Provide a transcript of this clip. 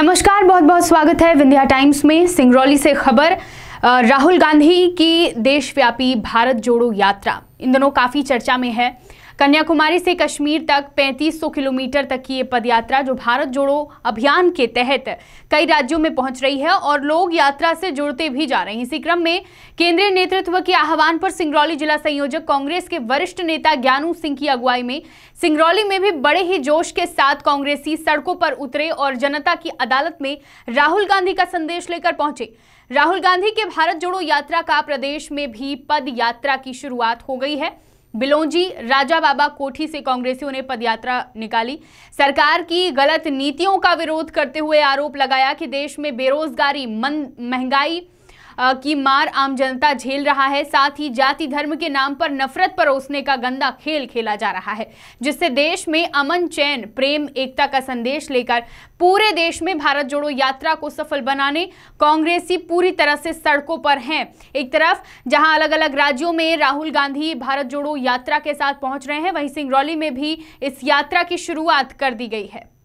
नमस्कार बहुत बहुत स्वागत है विंध्या टाइम्स में सिंगरौली से खबर राहुल गांधी की देशव्यापी भारत जोड़ो यात्रा इन दोनों काफ़ी चर्चा में है कन्याकुमारी से कश्मीर तक 3500 किलोमीटर तक की ये पदयात्रा जो भारत जोड़ो अभियान के तहत कई राज्यों में पहुंच रही है और लोग यात्रा से जुड़ते भी जा रहे हैं इसी क्रम में केंद्रीय नेतृत्व के आह्वान पर सिंगरौली जिला संयोजक कांग्रेस के वरिष्ठ नेता ज्ञानू सिंह की अगुवाई में सिंगरौली में भी बड़े ही जोश के साथ कांग्रेसी सड़कों पर उतरे और जनता की अदालत में राहुल गांधी का संदेश लेकर पहुंचे राहुल गांधी के भारत जोड़ो यात्रा का प्रदेश में भी पद यात्रा की शुरुआत हो गई गई है बिलोंजी राजा बाबा कोठी से कांग्रेसियों ने पदयात्रा निकाली सरकार की गलत नीतियों का विरोध करते हुए आरोप लगाया कि देश में बेरोजगारी मंद महंगाई की मार आम जनता झेल रहा है साथ ही जाति धर्म के नाम पर नफरत परोसने का गंदा खेल खेला जा रहा है जिससे देश में अमन चैन प्रेम एकता का संदेश लेकर पूरे देश में भारत जोड़ो यात्रा को सफल बनाने कांग्रेसी पूरी तरह से सड़कों पर हैं एक तरफ जहां अलग अलग राज्यों में राहुल गांधी भारत जोड़ो यात्रा के साथ पहुंच रहे हैं वहीं सिंगरौली में भी इस यात्रा की शुरुआत कर दी गई है